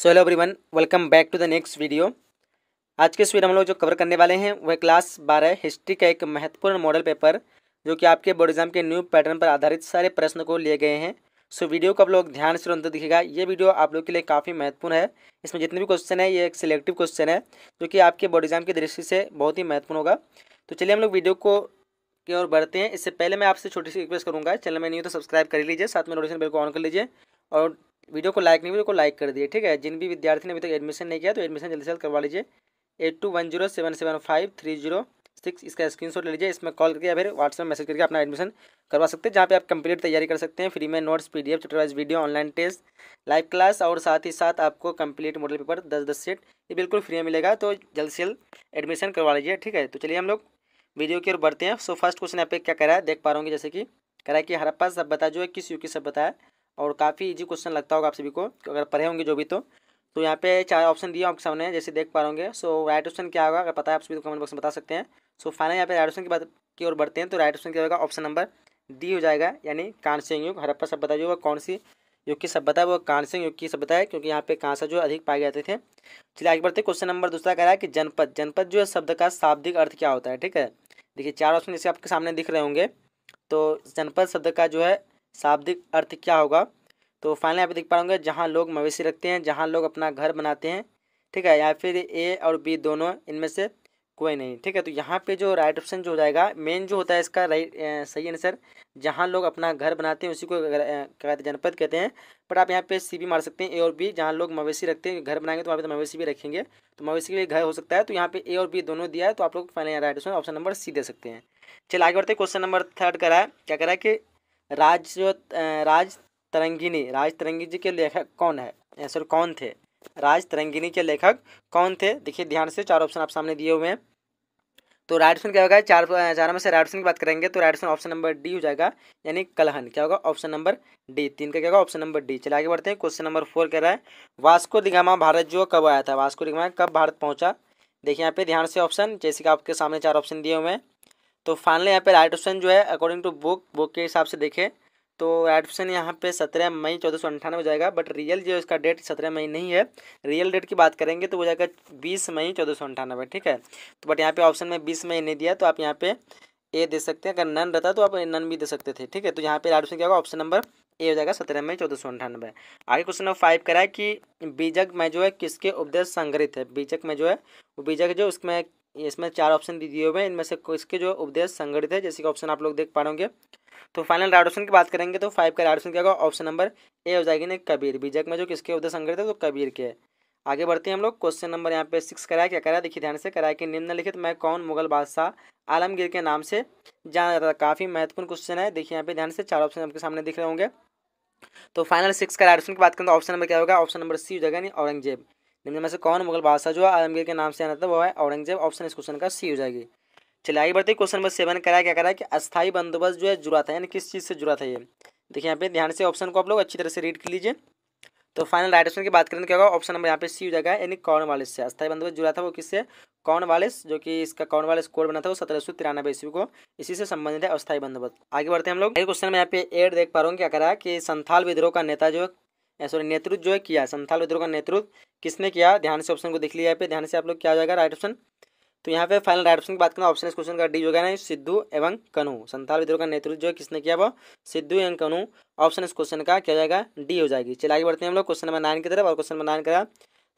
so hello everyone welcome back to the next video आज के इस वीडियो हम लोग जो कवर करने वाले हैं वह क्लास बारह हिस्ट्री का एक महत्वपूर्ण मॉडल पेपर जो कि आपके बोर्ड एग्जाम के न्यू पैटर्न पर आधारित सारे प्रश्न को लिए गए हैं सो so, वीडियो को आप लोग ध्यान से अंत दिखेगा ये वीडियो आप लोग के लिए काफ़ी महत्वपूर्ण है इसमें जितने भी क्वेश्चन है ये एक सिलेक्टिव क्वेश्चन है जो कि आपके बोर्ड एग्जाम की दृष्टि से बहुत ही महत्वपूर्ण होगा तो चलिए हम लोग वीडियो को की ओर बढ़ते हैं इससे पहले मैं आपसे छोटी सी रिक्वेस्ट करूँगा चैनल में नहीं हो तो सब्सक्राइब कर लीजिए साथ में नोटिफिकेशन बिल को ऑन कर लीजिए और वीडियो को लाइक नहीं वीडियो तो को लाइक कर दिए ठीक है जिन भी विद्यार्थी ने अभी तक एडमिशन नहीं किया तो एडमिशन जल्दी से जल्द करवा लीजिए eight two one zero seven seven five three zero six इसका स्क्रीनशॉट ले लीजिए इसमें कॉल करके या फिर व्हाट्सएप मैसेज करके अपना एडमिशन करवा सकते हैं जहाँ पे आप कंप्लीट तैयारी कर सकते हैं फ्री में notes P D wise video online test live class और साथ ही साथ आपको कंप्लीट मॉडल पेपर दस दस सेट ये बिल्कुल फ्री में मिलेगा तो जल्द से जल्द एडमिशन करवा लीजिए ठीक है तो चलिए हम लोग वीडियो की ओर बढ़ते हैं सो फर्स्ट क्वेश्चन यहाँ पे क्या कह रहा है देख पा रहा हूँ जैसे कि कह रहा है कि सब सभ्यता जो है किस युग की सभ्यता है और काफ़ी इजी क्वेश्चन लगता होगा आप सभी को अगर पढ़े होंगे जो भी तो तो यहाँ पे चार ऑप्शन दिए आपके सामने जैसे देख पा रहे सो राइट ऑप्शन क्या होगा अगर पता है आप सभी को कमेंट बॉक्स में बता सकते हैं सो फाइनल यहाँ पे राइट ऑप्शन की बात की ओर बढ़ते हैं तो राइट ऑप्शन क्या होगा ऑप्शन नंबर डी हो जाएगा यानी कांस्य युग हरप्पा सभ्यता जो है कौन सी युग की सभ्यता है वो कांस्य युग की सभ्यता है क्योंकि यहाँ पे कांसा जो अधिक पाए जाते थे चलिए आगे बढ़ते क्वेश्चन नंबर दूसरा कह रहा है कि जनपद जनपद जो है शब्द का शाब्दिक अर्थ क्या होता है ठीक है देखिए चार ऑप्शन जैसे आपके सामने दिख रहे होंगे तो जनपद शब्द का जो है शाब्दिक अर्थ क्या होगा तो फाइनली यहाँ देख पाओगे जहाँ लोग मवेशी रखते हैं जहाँ लोग अपना घर बनाते हैं ठीक है या फिर ए और बी दोनों इनमें से कोई नहीं ठीक है तो यहाँ पे जो राइट ऑप्शन जो हो जाएगा मेन जो होता है इसका राइट सही आंसर जहाँ लोग अपना घर बनाते हैं उसी को क्या कहते हैं जनपद कहते हैं बट आप यहाँ पे सी भी मार सकते हैं ए और बी जहाँ लोग मवेशी रखते हैं घर बनाएंगे तो वहाँ पे तो मवेशी भी रखेंगे तो मवेशी के लिए घर हो सकता है तो यहाँ पे ए और बी दोनों दिया है तो आप लोग final right option option number C दे सकते हैं चलिए आगे बढ़ते क्वेश्चन नंबर थर्ड करा है क्या करा है कि राज राज तरंगिनी राज तरंगी जी के लेखक कौन है आंसर कौन थे राज तरंगिनी के लेखक कौन थे देखिए ध्यान से चार ऑप्शन आप सामने दिए हुए हैं तो राइट ऑप्शन क्या होगा चार चार में से राइट ऑप्शन की बात करेंगे तो right option option number D हो जाएगा यानी कलहन क्या होगा ऑप्शन नंबर डी तीन का क्या होगा ऑप्शन नंबर डी चले आगे बढ़ते हैं क्वेश्चन नंबर फोर कह रहा है वास्को दिगामा भारत जो कब आया था वास्को दिगामा कब भारत पहुंचा देखिए यहाँ पे ध्यान से ऑप्शन जैसे कि आपके सामने चार ऑप्शन दिए हुए हैं तो फाइनली यहाँ पे राइट ऑप्शन जो है अकॉर्डिंग टू बुक बुक के हिसाब से देखें तो राइट ऑप्शन यहाँ पे सत्रह मई चौदह सौ अंठानवे हो जाएगा बट रियल जो इसका डेट सत्रह मई नहीं है रियल डेट की बात करेंगे तो वो जाएगा बीस मई चौदह सौ अंठानवे ठीक है तो बट यहाँ पे ऑप्शन में बीस मई नहीं दिया तो आप यहाँ पे ए दे सकते हैं अगर नन रहता तो आप नन भी दे सकते थे ठीक है तो यहाँ पे राइट ऑप्शन क्या होगा ऑप्शन नंबर ए हो जाएगा सत्रह मई चौदह सौ अंठानवे आगे क्वेश्चन नंबर फाइव करा है कि बीजक में जो है किसके उपदेश संग्रहित है बीजक में जो है वो बीजक जो उसमें इसमें चार ऑप्शन दिए हुए हैं इनमें से इसके जो उपदेश संगठित है जैसे कि ऑप्शन आप लोग देख पा रहे तो फाइनल राइट ऑप्शन की बात करेंगे तो फाइव का राइट ऑप्शन क्या होगा ऑप्शन नंबर ए हो जाएगी ना कबीर बीजक में जो किसके उपदेश संगठित है तो कबीर के आगे बढ़ते हैं हम लोग क्वेश्चन नंबर यहाँ पे सिक्स कराया क्या कराया देखिए ध्यान से कराया कि निम्नलिखित में कौन मुगल बादशाह आलमगीर के नाम से जाना जाता था काफ़ी महत्वपूर्ण क्वेश्चन है देखिए यहाँ पे ध्यान से चार ऑप्शन आपके सामने दिख रहे होंगे तो फाइनल सिक्स का राइट ऑप्शन की बात करें तो ऑप्शन नंबर क्या होगा ऑप्शन नंबर सी हो जाएगा यानी औरंगजेब निम्न में से कौन मुगल बादशाह जो आलमगीर के नाम से आना था वो है औरंगजेब ऑप्शन इस क्वेश्चन का सी हो जाएगी चलिए आगे बढ़ते क्वेश्चन नंबर सेवन करा क्या करा कि अस्थायी बंदोबस्त जो है जुड़ा था यानी किस चीज़ से जुड़ा था ये देखिए यहाँ पे ध्यान से ऑप्शन को आप लोग अच्छी तरह से रीड कर लीजिए तो फाइनल राइट ऑप्शन की बात करें तो क्या होगा ऑप्शन नंबर यहाँ पे सी हो जाएगा यानी कौन वालिस से अस्थाई बंदोबस्त जुड़ा था वो किससे वालिस जो कि इसका वालिस कोड बना था वो सत्रह सौ तिरानवे ईस्वी को इसी से संबंधित है अस्थायी बंदोबस्त आगे बढ़ते हैं हम लोग क्वेश्चन में यहाँ पे एड देख पा रहा हूँ क्या करा कि संथाल विद्रोह का नेता जो सॉरी नेतृत्व जो है किया संथाल विद्रोह का नेतृत्व किसने किया ध्यान से ऑप्शन को देख लिया यहाँ पे ध्यान से आप लोग क्या हो जाएगा राइट ऑप्शन तो यहाँ पे फाइनल राइट ऑप्शन की बात करना ऑप्शन इस क्वेश्चन का डी जो ना सिद्धू एवं कनु संथाल विद्रोह का नेतृत्व जो है किसने किया वो सिद्धू एवं कनू ऑप्शन इस क्वेश्चन का क्या जाएगा डी हो जाएगी चलिए आगे बढ़ते हैं हम लोग क्वेश्चन नंबर नाइन की तरफ और क्वेश्चन नंबर नाइन का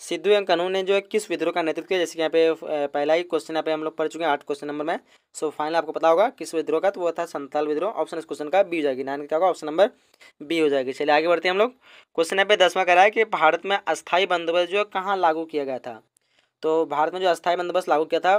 सिद्धू एवं कानून ने जो है किस विद्रोह का नेतृत्व किया जैसे कि यहाँ पे पहला ही क्वेश्चन यहाँ पे हम लोग पढ़ चुके हैं आठ क्वेश्चन नंबर में सो फाइनल आपको पता होगा किस विद्रोह का तो वो था संताल विद्रोह ऑप्शन इस क्वेश्चन का बी हो जाएगी नाइन क्या होगा ऑप्शन नंबर बी हो जाएगी चलिए आगे बढ़ते हैं हम लोग क्वेश्चन यहाँ पे दसवा करा है कि भारत में अस्थायी बंदोबस्त जो है कहाँ लागू किया गया था तो भारत में जो अस्थायी बंदोबस्त लागू किया था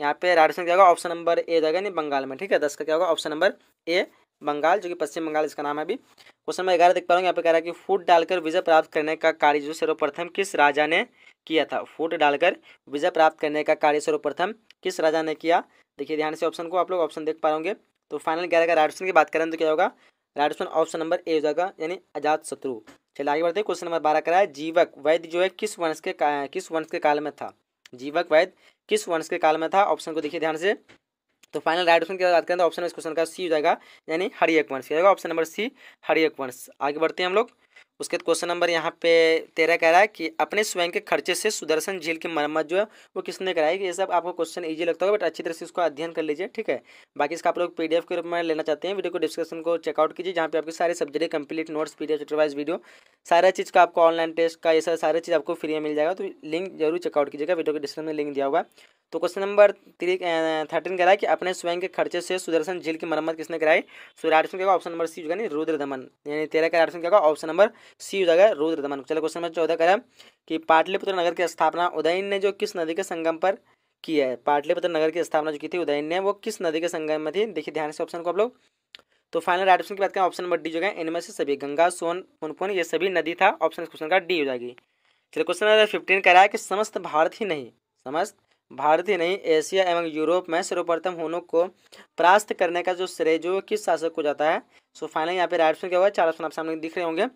यहाँ पे राजस्थान क्या होगा ऑप्शन नंबर ए जाएगा नहीं बंगाल में ठीक है दस का क्या होगा ऑप्शन नंबर ए बंगाल जो कि पश्चिम बंगाल इसका नाम है अभी क्वेश्चन नंबर ग्यारह देख पा हूँ यहाँ पे कह रहा है कि फूट डालकर विजय प्राप्त करने का कार्य जो सर्वप्रथम किस राजा ने किया था फूट डालकर विजय प्राप्त करने का कार्य सर्वप्रथम किस राजा ने किया देखिए ध्यान से ऑप्शन को आप लोग ऑप्शन देख पा रहे तो फाइनल ग्यारह का राइट ऑप्शन की बात करें तो क्या होगा right option option number A हो जाएगा यानी अजात शत्रु चलिए आगे बढ़ते हैं क्वेश्चन नंबर बारह कराया जीवक वैद्य जो है किस वंश के किस वंश के काल में था जीवक वैद्य किस वंश के काल में था ऑप्शन को देखिए ध्यान से तो फाइनल राइट ऑप्शन की बात करें तो ऑप्शन इस क्वेश्चन का सी हो जाएगा यानी हरियक वंश जाएगा ऑप्शन नंबर सी हरियक वंश आगे बढ़ते हैं हम लोग उसके बाद क्वेश्चन नंबर यहाँ पे तेरह कह रहा है कि अपने स्वयं के खर्चे से सुदर्शन झील की मरम्मत जो है वो किसने कराई ये सब आपको क्वेश्चन ईजी लगता होगा बट अच्छी तरह से इसको अध्ययन कर लीजिए ठीक है बाकी इसका आप लोग पी के रूप में लेना चाहते हैं वीडियो को डिस्क्रिप्शन को चेकआउट कीजिए जहाँ पे आपके सारे subject complete notes P D video सारा चीज़ का आपको ऑनलाइन टेस्ट का ये सारे चीज़ आपको फ्री में मिल जाएगा तो लिंक जरूर चेकआउट कीजिएगा वीडियो के डिस्क्रिप्शन में लिंक दिया होगा तो क्वेश्चन नंबर थ्री थर्टीन कह रहा है कि अपने स्वयं के खर्चे से सुदर्शन झील की मरम्मत किसने कराई सो तो क्या ऑप्शन नंबर सी जो है रुद्र दमन यानी तेरह का राइट क्या ऑप्शन नंबर सी हो जाएगा रुद्रदमन चलो क्वेश्चन नंबर चौदह करें कि पाटलिपुत्र नगर की स्थापना उदयन ने जो किस नदी के संगम पर की है पाटलिपुत्र नगर की स्थापना जो की थी उदयन ने वो किस नदी के संगम में थी देखिए ध्यान से ऑप्शन को आप लोग तो फाइनल राइट ऑप्शन की बात करें ऑप्शन नंबर डी जो है इनमें से सभी गंगा सोन पुनपुन ये सभी नदी था ऑप्शन क्वेश्चन का डी हो जाएगी चलिए क्वेश्चन नंबर फिफ्टीन कह रहा है कि समस्त भारत ही नहीं समस्त भारत ही नहीं एशिया एवं यूरोप में सर्वप्रथम हुनों को परास्त करने का जो श्रेय जो किस शासक को जाता है सो फाइनल यहाँ पे राइट ऑप्शन क्या हुआ चार ऑप्शन आप सामने दिख रहे होंगे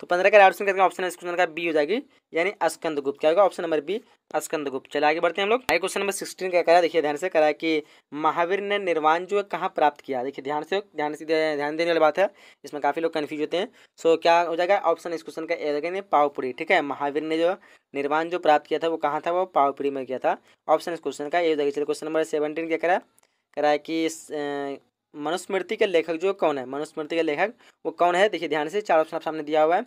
तो पंद्रह का राइट ऑप्शन करके ऑप्शन इस क्वेश्चन का बी हो जाएगी यानी अस्कंद गुप्त क्या होगा ऑप्शन नंबर बी अस्कंद गुप्त चले आगे बढ़ते हैं हम लोग आगे क्वेश्चन नंबर सिक्सटीन का करा देखिए ध्यान से करा कि महावीर ने निर्वाण जो है कहाँ प्राप्त किया देखिए ध्यान से ध्यान से ध्यान देने वाली बात है इसमें काफ़ी लोग कन्फ्यूज होते हैं सो क्या हो जाएगा ऑप्शन इस क्वेश्चन का ए हो जाएगा पावपुरी ठीक है महावीर ने जो निर्वाण जो प्राप्त किया था वो कहाँ था वो पावपुरी में किया था ऑप्शन इस क्वेश्चन का ए हो जाएगा चलिए क्वेश्चन नंबर सेवनटीन क्या करा करा कि मनुस्मृति के लेखक जो कौन है मनुस्मृति के लेखक वो कौन है देखिए ध्यान से चार ऑप्शन आप सामने दिया हुआ है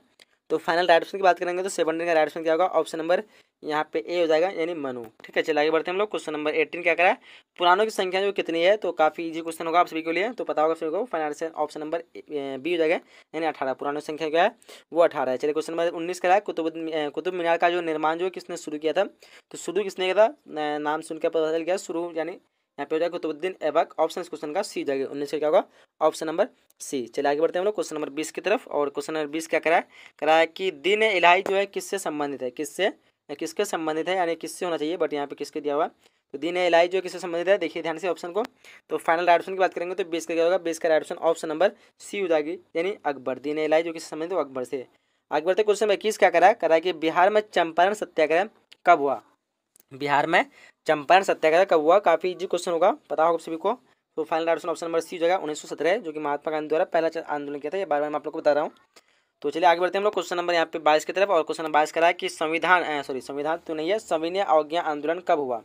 तो फाइनल राइट ऑप्शन की बात करेंगे तो सेवनटीन का राइट ऑप्शन क्या होगा ऑप्शन नंबर यहाँ पे ए हो जाएगा यानी मनु ठीक है चलिए आगे बढ़ते हैं हम लोग क्वेश्चन नंबर एटीन क्या करा है पुरानों की संख्या जो कितनी है तो काफ़ी इजी क्वेश्चन होगा आप सभी के लिए तो पता होगा सभी को फाइनल ऑप्शन नंबर बी हो जाएगा यानी अठारह पुरानों की संख्या क्या है वो अठारह है चलिए क्वेश्चन नंबर उन्नीस करा है कुतुब कुतुब मीनार का जो निर्माण जो किसने शुरू किया था तो शुरू किसने किया था नाम सुनकर पता चल गया शुरू यानी यहाँ पे हो जाएगा कुतुबुद्दीन ऐबक ऑप्शन क्वेश्चन का सी जाएगा उन्नीस क्या होगा ऑप्शन नंबर सी चलिए आगे बढ़ते हैं हम लोग क्वेश्चन नंबर बीस की तरफ और क्वेश्चन नंबर बीस क्या कराया कराया कि दिन इलाही जो है किससे संबंधित है किससे किसके संबंधित है यानी किससे होना चाहिए बट यहाँ पे किसके दिया हुआ तो दिन इलाही जो है किससे संबंधित है देखिए ध्यान से ऑप्शन को तो फाइनल राइट ऑप्शन की बात करेंगे तो बीस का क्या होगा बीस का right option option number C हो जाएगी यानी अकबर दिन इलाई जो किससे संबंधित है अकबर से आगे बढ़ते क्वेश्चन नंबर इक्कीस क्या करा करा कि बिहार में चंपारण सत्याग्रह कब हुआ बिहार में चंपारण सत्याग्रह कब हुआ काफ़ी इजी क्वेश्चन होगा पता होगा सभी को तो final option option number C हो जाएगा उन्नीस जो कि महात्मा गांधी द्वारा पहला आंदोलन किया था ये बार बार मैं आप लोग को बता रहा हूँ तो चलिए आगे बढ़ते हैं हम लोग क्वेश्चन नंबर यहाँ पे बाईस की तरफ और क्वेश्चन नंबर बाईस करा है कि संविधान सॉरी संविधान तो नहीं है सविनय अवज्ञा आंदोलन कब हुआ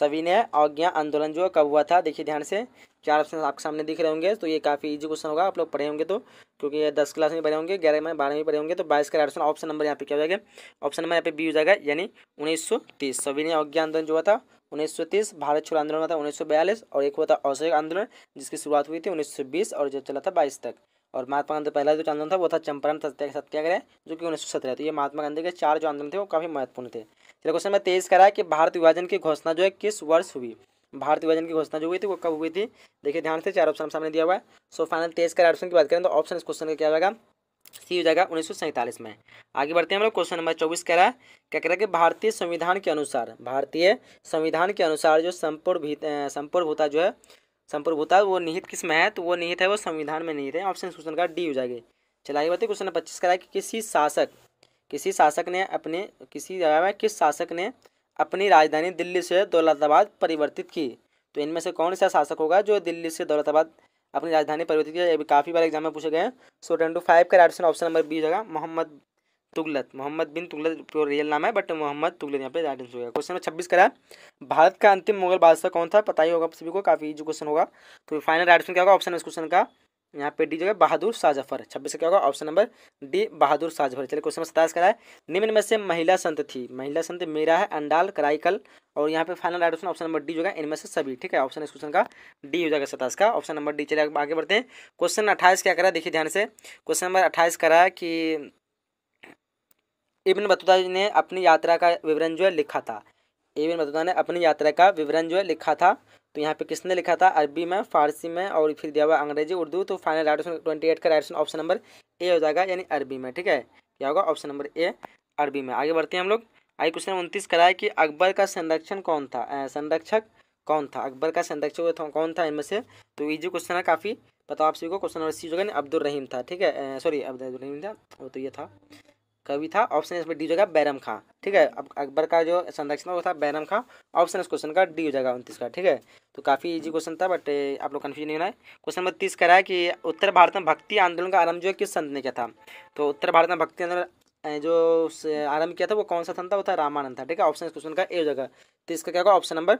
सविनय अवज्ञा आंदोलन जो कब हुआ था देखिए ध्यान से चार ऑप्शन आपके सामने दिख रहे होंगे तो ये काफ़ी इजी क्वेश्चन होगा आप लोग पढ़े होंगे तो क्योंकि ये दस क्लास में पढ़े होंगे ग्यारह में बारह में पढ़े होंगे तो बाईस का राइट ऑप्शन नंबर यहाँ पे क्या हो जाएगा ऑप्शन नंबर यहाँ पे बी हो जाएगा यानी उन्नीस सौ तीस सविनय अज्ञा आंदोलन जो हुआ था उन्नीस सौ तीस भारत छोड़ आंदोलन हुआ था उन्नीस सौ बयालीस और एक हुआ था औषधिक आंदोलन जिसकी शुरुआत हुई थी उन्नीस सौ बीस और जो चला था बाईस तक और महात्मा गांधी पहला जो आंदोलन था वो था चंपारण सत्याग्रह जो कि उन्नीस सौ सत्रह तो ये महात्मा गांधी के चार जो आंदोलन थे वो काफ़ी महत्वपूर्ण थे चलिए क्वेश्चन नंबर तेईस कराया कि भारत विभाजन की घोषणा जो है किस वर्ष हुई भारतीय विभाजन की घोषणा जो हुई थी वो कब हुई थी देखिए ध्यान से चार ऑप्शन सामने दिया हुआ है सो फाइनल तेज कर ऑप्शन की बात करें तो ऑप्शन इस क्वेश्चन का क्या जाएगा सी हो जाएगा उन्नीस में आगे बढ़ते हैं हम लोग क्वेश्चन नंबर चौबीस कह रहा है क्या कह रहा है कि भारतीय संविधान के अनुसार भारतीय संविधान के अनुसार जो संपूर्ण संपूर्ण भूता जो है संपूर्ण भूता वो निहित किस में है तो वो निहित है वो संविधान में निहित है ऑप्शन क्वेश्चन का डी हो जाएगी चलिए आगे बढ़ते क्वेश्चन नंबर पच्चीस कह रहा है कि किसी शासक किसी शासक ने अपने किसी जगह में किस शासक ने अपनी राजधानी दिल्ली से दौलताबाद परिवर्तित की तो इनमें से कौन सा शासक होगा जो दिल्ली से दौलताबाद अपनी राजधानी परिवर्तित किया अभी काफ़ी बार एग्जाम में पूछे गए हैं सो टेन टू फाइव का राइट ऑप्शन नंबर बी होगा मोहम्मद तुगलत मोहम्मद बिन तुगलत प्योर रियल नाम है बट मोहम्मद तुगलत यहाँ पे राइट आंसर होगा क्वेश्चन नंबर छब्बीस करा भारत का अंतिम मुगल बादशाह कौन था पता ही होगा सभी को काफ़ी इजी क्वेश्चन होगा तो फाइनल राइट क्या होगा ऑप्शन इस क्वेश्चन का यहाँ पे डी जो है बहादुर शाह जफर छब्बीस क्या होगा option number D Bahadur Shah Zafar चलिए क्वेश्चन सत्ताईस का है निम्न में से महिला संत थी महिला संत मेरा है अंडाल कराईकल और यहाँ पे final right option option number D जो है इनमें से सभी ठीक है ऑप्शन इस क्वेश्चन का डी हो जाएगा सताइस का ऑप्शन नंबर डी चलिए आगे बढ़ते हैं क्वेश्चन अट्ठाईस क्या करा देखिए ध्यान से क्वेश्चन नंबर अट्ठाईस करा है कि इबन बतूता ने अपनी यात्रा का विवरण जो है लिखा था इबन बतूता ने अपनी यात्रा का विवरण जो है लिखा था तो यहाँ पे किसने लिखा था अरबी में फारसी में और फिर दिया हुआ अंग्रेजी उर्दू तो final right option twenty eight का right option option number A हो जाएगा यानी अरबी में ठीक है क्या होगा ऑप्शन नंबर ए अरबी में आगे बढ़ते हैं हम लोग आगे क्वेश्चन उनतीस कराया कि अकबर का संरक्षण कौन था संरक्षक कौन था अकबर का संरक्षक कौन था इनमें से तो ये जो क्वेश्चन है काफ़ी पता आप सभी को क्वेश्चन नंबर सी जो है अब्दुल रहीम था ठीक है सॉरी अब्दुल रहीम था वो तो ये था कवि था ऑप्शन इसमें डी हो जाएगा बैरम खां ठीक है अब अकबर का जो संरक्षण वो था बैरम खां ऑप्शन इस क्वेश्चन का डी हो जाएगा उनतीस का ठीक है तो काफ़ी इजी क्वेश्चन था बट आप लोग कन्फ्यूज नहीं होना है क्वेश्चन नंबर तीस करा है कि उत्तर भारत में भक्ति आंदोलन का आरंभ जो है किस संत ने किया था तो उत्तर भारत में भक्ति आंदोलन जो आरंभ किया था वो कौन सा संत था वो था रामानंद था ठीक है ऑप्शन इस क्वेश्चन का ए हो जाएगा तो इसका क्या होगा ऑप्शन नंबर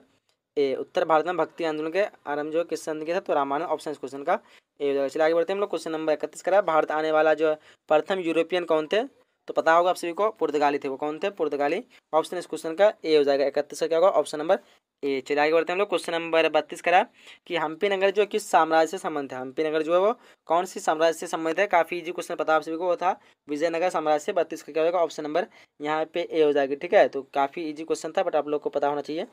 ए उत्तर भारत में भक्ति आंदोलन के आरंभ जो किस संत के था तो रामानंद ऑप्शन इस क्वेश्चन का ए हो जाएगा चलिए आगे बढ़ते हैं हम लोग क्वेश्चन नंबर इकतीस करा भारत आने वाला जो प्रथम यूरोपियन कौन थे तो पता होगा आप सभी को पुर्तगाली थे वो कौन थे पुर्तगाली ऑप्शन इस क्वेश्चन का ए हो जाएगा इकतीस का क्या होगा ऑप्शन नंबर ए चलिए आगे बढ़ते हैं हम लोग क्वेश्चन नंबर बत्तीस करा कि हम्पी नगर जो किस साम्राज्य से संबंध है हम्पी नगर जो है वो कौन सी साम्राज्य से संबंधित है काफी इजी क्वेश्चन पता आप सभी को वो था विजयनगर साम्राज्य से बत्तीस का क्या होगा ऑप्शन नंबर यहाँ पे ए हो जाएगा ठीक है तो काफी इजी क्वेश्चन था बट आप लोग को पता होना चाहिए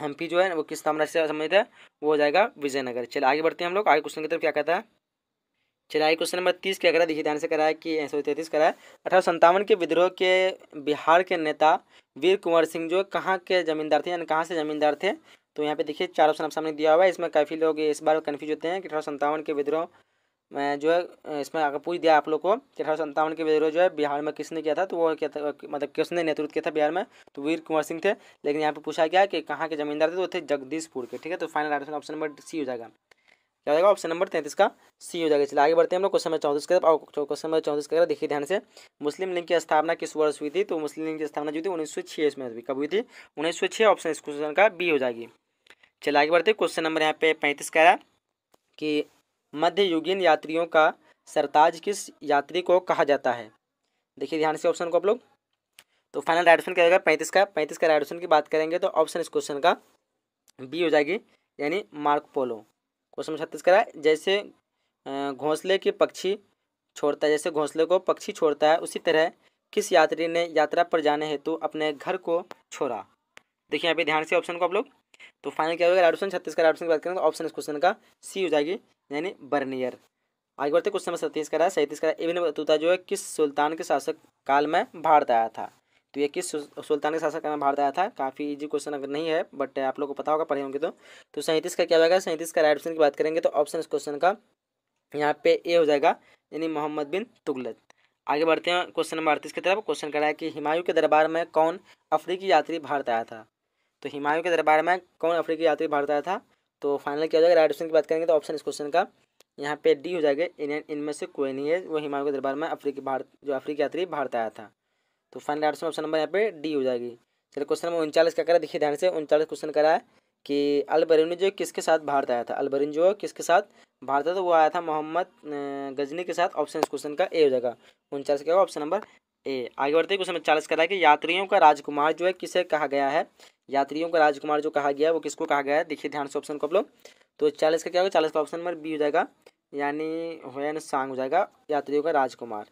हम्पी जो है वो किस साम्राज्य से संबंधित है वो हो जाएगा विजयनगर चलिए आगे बढ़ते हैं हम लोग आगे क्वेश्चन की तरफ क्या कहता है चलिए क्वेश्चन नंबर तीस क्या करा देखिए ध्यान से कराया कि सौ तैतीस कराया अठारह संतावन के विद्रोह के बिहार के नेता वीर कुंवर सिंह जो कहाँ के जमींदार थे यानी कहाँ से जमींदार थे तो यहाँ पे देखिए चार ऑप्शन आप सामने दिया हुआ है इसमें काफ़ी लोग इस बार कन्फ्यूज होते हैं कि अठारह संतावन के विद्रोह में जो है इसमें अगर पूछ दिया आप लोग को कि अठारह संतावन के विद्रोह जो है बिहार में किसने किया था तो वो क्या था मतलब किसने नेतृत्व किया था बिहार में तो वीर कुंवर सिंह थे लेकिन यहाँ पर पूछा गया कि कहाँ के जमींदार थे तो वो थे जगदीशपुर के ठीक है तो फाइनल ऑप्शन नंबर सी हो जाएगा क्या हो जाएगा ऑप्शन नंबर तैंतीस का सी हो जाएगा चलिए आगे बढ़ते हैं हम लोग क्वेश्चन नंबर चौंतीस की क्वेश्चन नंबर चौंतीस का देखिए ध्यान से मुस्लिम लीग की स्थापना किस वर्ष हुई थी तो मुस्लिम लीग की स्थापना जो थी उन्नीस सौ छः इसमें कब हुई थी उन्नीस सौ छः ऑप्शन इस क्वेश्चन का बी हो जाएगी चलिए आगे बढ़ते हैं क्वेश्चन नंबर यहाँ पे पैंतीस का रहा कि मध्य यात्रियों का सरताज किस यात्री को कहा जाता है देखिए ध्यान से ऑप्शन को आप लोग तो फाइनल राइट ऑप्शन क्या होगा पैंतीस का पैंतीस का राइट ऑप्शन की बात करेंगे तो ऑप्शन इस क्वेश्चन का बी हो जाएगी यानी मार्क पोलो क्वेश्चन छत्तीस करा जैसे घोंसले के पक्षी छोड़ता है जैसे घोंसले को पक्षी छोड़ता है उसी तरह किस यात्री ने यात्रा पर जाने हेतु अपने घर को छोड़ा देखिए यहाँ पे ध्यान से ऑप्शन को आप लोग तो फाइनल क्या होगा ऑप्शन छत्तीस का ऑप्शन की बात करें तो ऑप्शन इस क्वेश्चन का सी हो जाएगी यानी बर्नियर आगे बढ़ते क्वेश्चन नंबर सैंतीस का रहा सैंतीस का इवन बतूता जो है किस सुल्तान के शासक काल में भारत आया था तो ये किस सुल्तान के शासक में भारत आया था काफ़ी इजी क्वेश्चन अगर नहीं है बट आप लोगों को पता होगा पढ़े होंगे तो तो सैंतीस का क्या होगा सैंतीस का राइट ऑप्शन की बात करेंगे तो ऑप्शन इस क्वेश्चन का यहाँ पे ए हो जाएगा यानी मोहम्मद बिन तुगलक आगे बढ़ते हैं क्वेश्चन नंबर अड़तीस की तरफ क्वेश्चन कर रहा है कि हिमायू के दरबार में कौन अफ्रीकी यात्री भारत आया था तो हिमायू के दरबार में कौन अफ्रीकी यात्री भारत आया था तो फाइनल क्या हो जाएगा राइट ऑप्शन की बात करेंगे तो ऑप्शन इस क्वेश्चन का यहाँ पे डी हो जाएगा इनमें से कोई नहीं है वो हिमायू के दरबार में अफ्रीकी भारत जो अफ्रीकी यात्री भारत आया था तो फाइनल आर्ट्स ऑप्शन नंबर यहाँ पे डी हो जाएगी चलिए क्वेश्चन नंबर उनचालीस का करा देखिए ध्यान से उनचालीस क्वेश्चन करा है कि अलबरूनी जो किसके साथ भारत आया था अलबरीन जो किसके साथ भारत आया था वो आया था मोहम्मद गजनी के साथ ऑप्शन क्वेश्चन का ए हो जाएगा उनचालीस का ऑप्शन नंबर ए आगे बढ़ते क्वेश्चन नंबर चालीस करा है कि यात्रियों का राजकुमार जो है किसे कहा गया है यात्रियों का राजकुमार जो कहा गया है वो किसको कहा गया है देखिए ध्यान से ऑप्शन को आप लोग तो चालीस का क्या होगा चालीस का ऑप्शन नंबर बी हो जाएगा यानी होयन सांग हो जाएगा यात्रियों का राजकुमार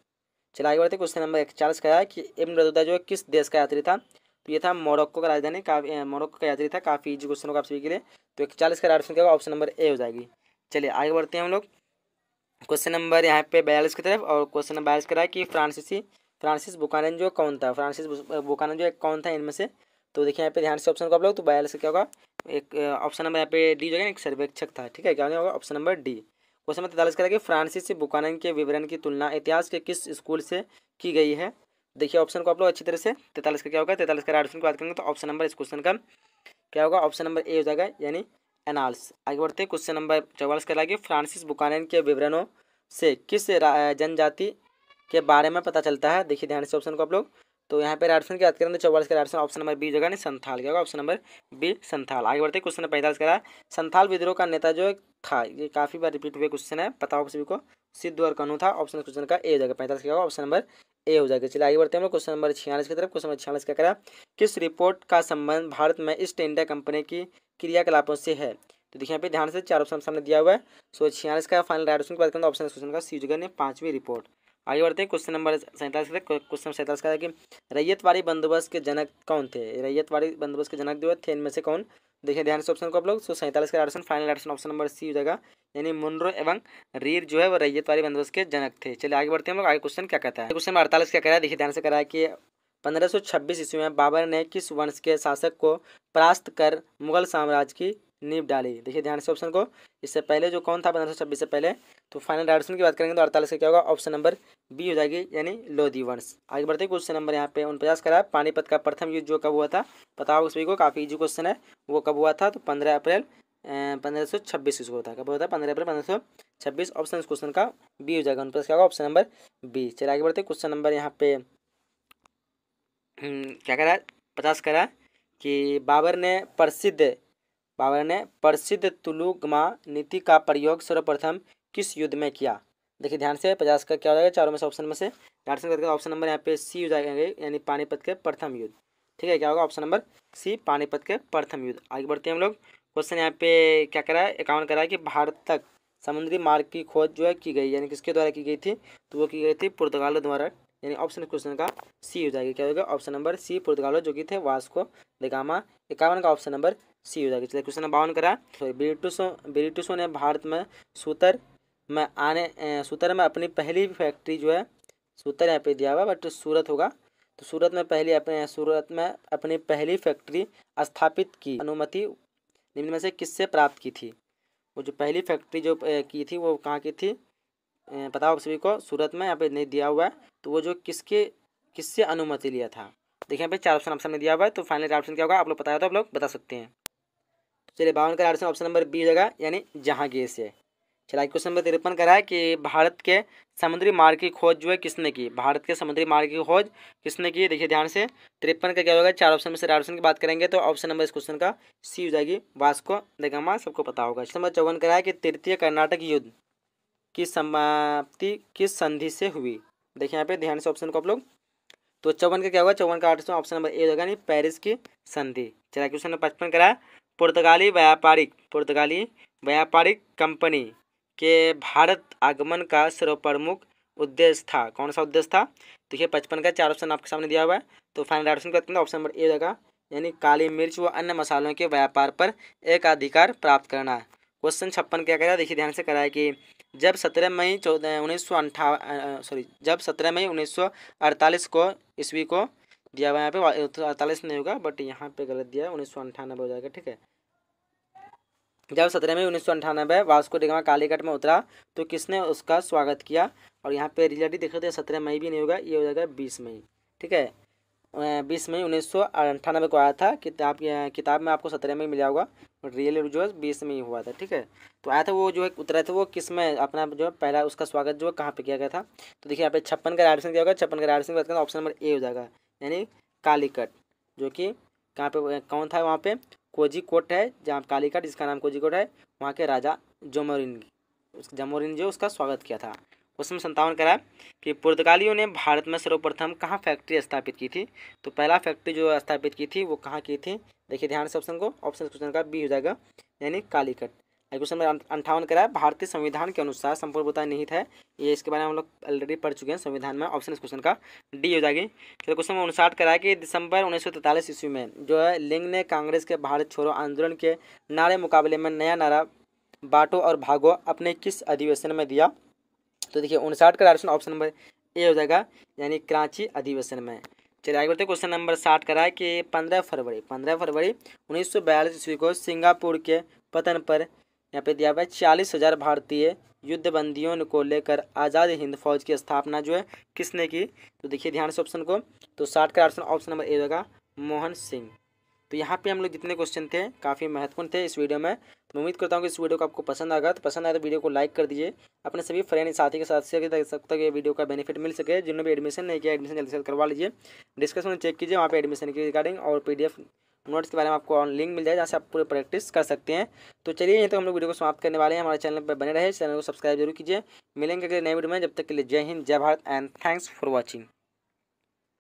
चलिए आगे बढ़ते क्वेश्चन नंबर चालीस का है कि एम रजुदा जो है किस देश का यात्री था तो ये था मोरक्को का राजधानी काफी मोरक्को का यात्री था काफ़ी इजी क्वेश्चन होगा आप सभी के लिए तो चालीस का राइट ऑप्शन क्या होगा ऑप्शन नंबर ए हो जाएगी चलिए आगे बढ़ते हैं हम लोग क्वेश्चन नंबर यहाँ पे बयालीस की तरफ और क्वेश्चन नंबर बयालीस का रहा है कि फ्रांसीसी फ्रांसिस बुकानन जो कौन था फ्रांसिस बुकानन जो कौन था इनमें से तो देखिए यहाँ पे ध्यान से ऑप्शन को आप लोग तो बयालीस क्या होगा एक ऑप्शन नंबर यहाँ पे डी जो है एक सर्वेक्षक था ठीक है क्या होगा option number D question number तैतालीस कह रहा है कि फ्रांसिस बुकानन के विवरण की तुलना इतिहास के किस स्कूल से की गई है देखिए ऑप्शन को आप लोग अच्छी तरह से तैतालीस का क्या होगा तैतालीस का ऑप्शन की बात करेंगे तो ऑप्शन नंबर इस क्वेश्चन का क्या होगा ऑप्शन नंबर ए हो जाएगा यानी एनाल्स आगे बढ़ते हैं क्वेश्चन नंबर चौवालीस कह रहा है कि फ्रांसिस बुकानन के विवरणों से किस जनजाति के बारे में पता चलता है देखिए ध्यान से ऑप्शन को आप लोग तो यहाँ पे राजस्थान की बात करें तो चौवालीस का राजस्थान ऑप्शन नंबर बी जगह ने संथाल क्या होगा ऑप्शन नंबर बी संथाल आगे बढ़ते क्वेश्चन पैंतालीस करा संथाल विद्रोह का नेता जो था ये काफ़ी बार रिपीट हुए क्वेश्चन है पता होगा सभी को सिद्ध और कनु था ऑप्शन क्वेश्चन का ए हो जाएगा पैंतालीस क्या होगा ऑप्शन नंबर ए हो जाएगा चलिए आगे बढ़ते हैं हम लोग क्वेश्चन नंबर छियालीस की तरफ क्वेश्चन नंबर छियालीस का करा किस रिपोर्ट का संबंध भारत में ईस्ट इंडिया कंपनी की क्रियाकलापों से है तो देखिए यहाँ पे ध्यान से चार ऑप्शन सामने दिया हुआ है सो छियालीस का फाइनल राइट ऑप्शन की बात करें तो ऑप्शन क्वेश्चन का सी जगह ने पांचवी रिपोर्ट आगे बढ़ते हैं क्वेश्चन नंबर सैंतालीस का क्वेश्चन नंबर सैंतालीस का है कि वाली बंदोबस्त के जनक कौन थे रैयत वाली बंदोबस्त के जनक जो थे इनमें से कौन देखिए ध्यान से ऑप्शन को आप लोग सो तो सैंतालीस का option final option option number C हो जाएगा यानी मुनरो एवं रीर जो है वो रैयत वाली बंदोबस्त के जनक थे चलिए आगे बढ़ते हैं हम लोग आगे क्वेश्चन क्या कहता है क्वेश्चन तो नंबर अड़तालीस क्या कराया है देखिए ध्यान से कह है कि पंद्रह सौ छब्बीस ईस्वी में बाबर ने किस वंश के शासक को परास्त कर मुगल साम्राज्य की नींव डाली देखिए ध्यान से ऑप्शन को इससे पहले जो कौन था पंद्रह सौ छब्बीस से पहले तो फाइनल ऑप्शन की बात करेंगे तो अड़तालीस का क्या होगा ऑप्शन नंबर बी हो जाएगी यानी लोधी वंश आगे बढ़ते क्वेश्चन नंबर यहाँ पे उनपचास का रहा पानीपत का प्रथम युद्ध जो कब हुआ था पता होगा सभी को काफ़ी इजी क्वेश्चन है वो कब हुआ था तो पंद्रह अप्रैल पंद्रह सौ छब्बीस इसको होता है कब होता है पंद्रह अप्रैल पंद्रह सौ छब्बीस ऑप्शन इस क्वेश्चन का बी हो जाएगा उनपचास का होगा ऑप्शन नंबर बी चलिए आगे बढ़ते क्वेश्चन नंबर यहाँ पे हम्म, क्या करा पचास करा कि बाबर ने प्रसिद्ध बाबर ने प्रसिद्ध तुलुगमा नीति का प्रयोग सर्वप्रथम किस युद्ध में किया देखिए ध्यान से पचास का क्या हो जाएगा चारों में से ऑप्शन में से ध्यान से करके ऑप्शन नंबर यहाँ पे सी हो जाएंगे यानी पानीपत के प्रथम युद्ध ठीक है क्या होगा ऑप्शन नंबर सी पानीपत के प्रथम युद्ध आगे बढ़ते हैं हम लोग क्वेश्चन यहाँ पे क्या करा है अकाउंट करा है कि भारत तक समुद्री मार्ग की खोज जो है की गई यानी किसके द्वारा की गई थी तो वो की गई थी पुर्तगालों द्वारा यानी ऑप्शन क्वेश्चन का सी हो जाएगा क्या होगा ऑप्शन नंबर सी पुर्तगालों जो कि थे वास्को देगामा इक्यावन का ऑप्शन नंबर सी हो जाएगा चलिए क्वेश्चन नंबर बावन करा ब्रिटिशों ब्रिटिशों ने भारत में सूतर में आने सूतर में अपनी पहली फैक्ट्री जो है सूतर यहाँ पे दिया हुआ बट सूरत होगा तो सूरत में पहली अपने सूरत में अपनी पहली फैक्ट्री स्थापित की अनुमति निम्न में से किससे प्राप्त की थी वो जो पहली फैक्ट्री जो की थी वो कहाँ की थी पता हो आप सभी को सूरत में यहाँ पे नहीं दिया हुआ है तो वो जो किसके किससे अनुमति लिया था देखिए यहाँ पे चार ऑप्शन ऑप्शन में दिया हुआ है तो फाइनल ऑप्शन क्या होगा आप लोग पता है तो आप लोग बता सकते हैं तो चलिए बावन का ऑप्शन ऑप्शन नंबर बी जगह यानी गे से चला क्वेश्चन नंबर तिरपन कर रहा है कि भारत के समुद्री मार्ग की खोज जो है किसने की भारत के समुद्री मार्ग की खोज किसने की देखिए ध्यान से तिरपन का क्या होगा चार ऑप्शन में से ऑप्शन की बात करेंगे तो ऑप्शन नंबर इस क्वेश्चन का सी हो जाएगी वास्को देगा सबको पता होगा क्वेश्चन नंबर चौवन करा है कि तृतीय कर्नाटक युद्ध की समाप्ति किस संधि से हुई देखिए यहाँ पे ध्यान से ऑप्शन को आप लोग तो चौवन का क्या होगा चौवन का आठवें ऑप्शन नंबर ए होगा यानी पेरिस की संधि चला क्वेश्चन नंबर पचपन करा पुर्तगाली व्यापारिक पुर्तगाली व्यापारिक कंपनी के भारत आगमन का सर्वप्रमुख उद्देश्य था कौन सा उद्देश्य था देखिए तो पचपन का चार ऑप्शन आपके सामने दिया हुआ है तो फाइनल ऑप्शन क्या ऑप्शन नंबर ए होगा यानी काली मिर्च व अन्य मसालों के व्यापार पर एक अधिकार प्राप्त करना क्वेश्चन छप्पन क्या कह रहा है देखिए ध्यान से कराए कि जब सत्रह मई चौदह उन्नीस सौ सॉरी जब सत्रह मई उन्नीस सौ अड़तालीस को ईस्वी को दिया हुआ यहाँ पे अड़तालीस नहीं होगा बट यहाँ पे गलत दिया है उन्नीस सौ अंठानबे हो जाएगा ठीक है जब सत्रह मई उन्नीस सौ अंठानबे वास्को डिगामा कालीकट में उतरा तो किसने उसका स्वागत किया और यहाँ पे रिलेटिव देखो तो सत्रह मई भी नहीं होगा ये हो जाएगा बीस मई ठीक है बीस मई उन्नीस सौ अंठानबे को आया था किताब किताब में आपको सत्रह मई मिला होगा रियल जो है बीस में ही हुआ था ठीक है तो आया था वो जो है उतरा था वो किस में अपना जो है पहला उसका स्वागत जो है कहाँ पे किया गया था तो देखिए यहाँ पे छप्पन का राइट किया होगा छप्पन का बात करें तो ऑप्शन नंबर ए हो जाएगा यानी कालीकट जो कि कहाँ पे कौन था वहाँ पे कोजिकोट है जहाँ कालीकट जिसका नाम कोजिकोट है वहाँ के राजा जमोरिन उस जमोरिन जो उसका स्वागत किया था क्वेश्चन संतावन करा कि पुर्तगालियों ने भारत में सर्वप्रथम कहाँ फैक्ट्री स्थापित की थी तो पहला फैक्ट्री जो स्थापित की थी वो कहाँ की थी देखिए ध्यान से ऑप्शन को ऑप्शन क्वेश्चन का बी हो जाएगा यानी कालीकट क्वेश्चन नंबर अं-, अंठावन करा है भारतीय संविधान के अनुसार संपूर्णता निहित है ये इसके बारे में हम लोग ऑलरेडी पढ़ चुके हैं संविधान में ऑप्शन इस क्वेश्चन का डी हो जाएगी फिर क्वेश्चन नंबर उनसाठ करा है कि दिसंबर उन्नीस सौ ईस्वी में जो है लिंग ने कांग्रेस के भारत छोड़ो आंदोलन के नारे मुकाबले में नया नारा बांटो और भागो अपने किस अधिवेशन में दिया तो देखिए उनसाठ का ऑप्शन ऑप्शन नंबर ए हो जाएगा यानी कराची अधिवेशन में चलिए आगे बढ़ते क्वेश्चन नंबर साठ का रहा है कि पंद्रह फरवरी पंद्रह फरवरी उन्नीस सौ बयालीस ईस्वी को सिंगापुर के पतन पर यहाँ पे दिया हुआ है चालीस हज़ार भारतीय युद्धबंदियों को लेकर आज़ाद हिंद फौज की स्थापना जो है किसने की तो देखिए ध्यान से ऑप्शन को तो साठ का ऑप्शन ऑप्शन नंबर ए होगा मोहन सिंह तो यहाँ पे हम लोग जितने क्वेश्चन थे काफ़ी महत्वपूर्ण थे इस वीडियो में मैं उम्मीद करता हूँ कि इस वीडियो को आपको पसंद आएगा तो पसंद आए तो वीडियो को लाइक कर दीजिए अपने सभी फ्रेंड साथी के साथ शेयर कर तक ये वीडियो का बेनिफिट मिल सके जिन्होंने भी एडमिशन नहीं किया एडमिशन जल्दी से करवा लीजिए डिस्क्रिप्शन में चेक कीजिए वहाँ पर एडमिशन की रिगार्डिंग और पी नोट्स के बारे में आपको लिंक मिल जाए जहाँ से आप पूरे प्रैक्टिस कर सकते हैं तो चलिए यहीं तक हम लोग वीडियो को समाप्त करने वाले हैं हमारे चैनल पर बने रहे चैनल को सब्सक्राइब जरूर कीजिए मिलेंगे अगले नए वीडियो में जब तक के लिए जय हिंद जय Bharat and thanks for watching